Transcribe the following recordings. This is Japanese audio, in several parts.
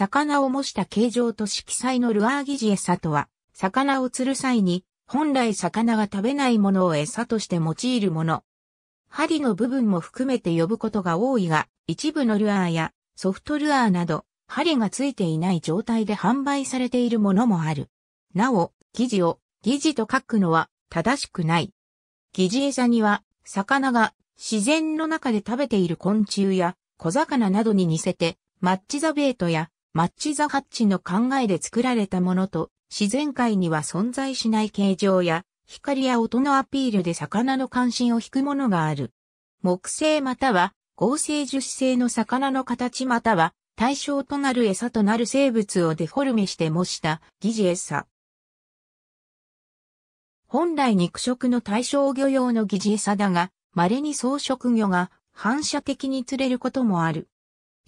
魚を模した形状と色彩のルアー疑似餌とは、魚を釣る際に、本来魚が食べないものを餌として用いるもの。針の部分も含めて呼ぶことが多いが、一部のルアーやソフトルアーなど、針がついていない状態で販売されているものもある。なお、疑似を疑似と書くのは正しくない。疑似餌には、魚が自然の中で食べている昆虫や小魚などに似せて、マッチザベートやマッチ・ザ・ハッチの考えで作られたものと、自然界には存在しない形状や、光や音のアピールで魚の関心を引くものがある。木製または合成樹脂製の魚の形または対象となる餌となる生物をデフォルメして模した疑似餌。本来肉食の対象魚用の疑似餌だが、稀に草食魚が反射的に釣れることもある。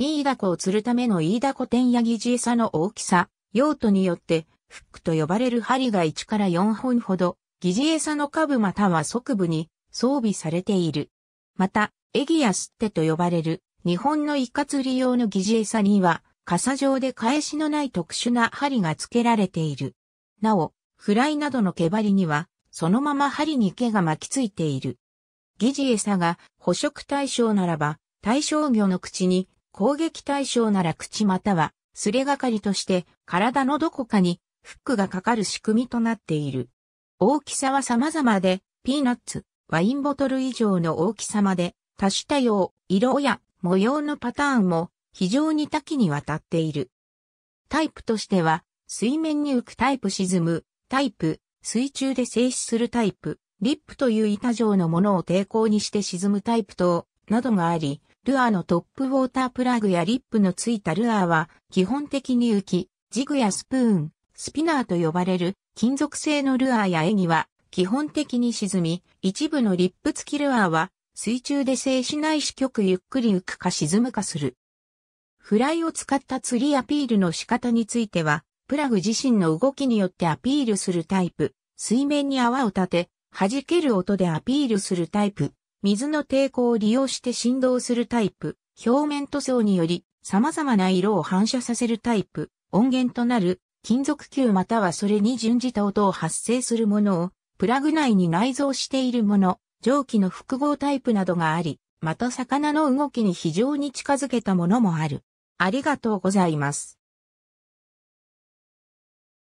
イイダコを釣るためのイイダコ天ヤギジエサの大きさ、用途によって、フックと呼ばれる針が1から4本ほど、ギジエサの下部または側部に装備されている。また、エギアスってと呼ばれる日本のイカ釣り用のギジエサには、傘状で返しのない特殊な針が付けられている。なお、フライなどの毛針には、そのまま針に毛が巻きついている。ギジエサが捕食対象ならば、対象魚の口に攻撃対象なら口または、すれがかりとして体のどこかにフックがかかる仕組みとなっている。大きさは様々で、ピーナッツ、ワインボトル以上の大きさまで、多種多様、色や模様のパターンも非常に多岐にわたっている。タイプとしては、水面に浮くタイプ沈む、タイプ、水中で静止するタイプ、リップという板状のものを抵抗にして沈むタイプ等、などがあり、ルアーのトップウォータープラグやリップのついたルアーは、基本的に浮き、ジグやスプーン、スピナーと呼ばれる金属製のルアーやエギは、基本的に沈み、一部のリップ付きルアーは、水中で静止ないし極ゆっくり浮くか沈むかする。フライを使った釣りアピールの仕方については、プラグ自身の動きによってアピールするタイプ、水面に泡を立て、弾ける音でアピールするタイプ、水の抵抗を利用して振動するタイプ、表面塗装により様々な色を反射させるタイプ、音源となる金属球またはそれに準じた音を発生するものをプラグ内に内蔵しているもの、蒸気の複合タイプなどがあり、また魚の動きに非常に近づけたものもある。ありがとうございます。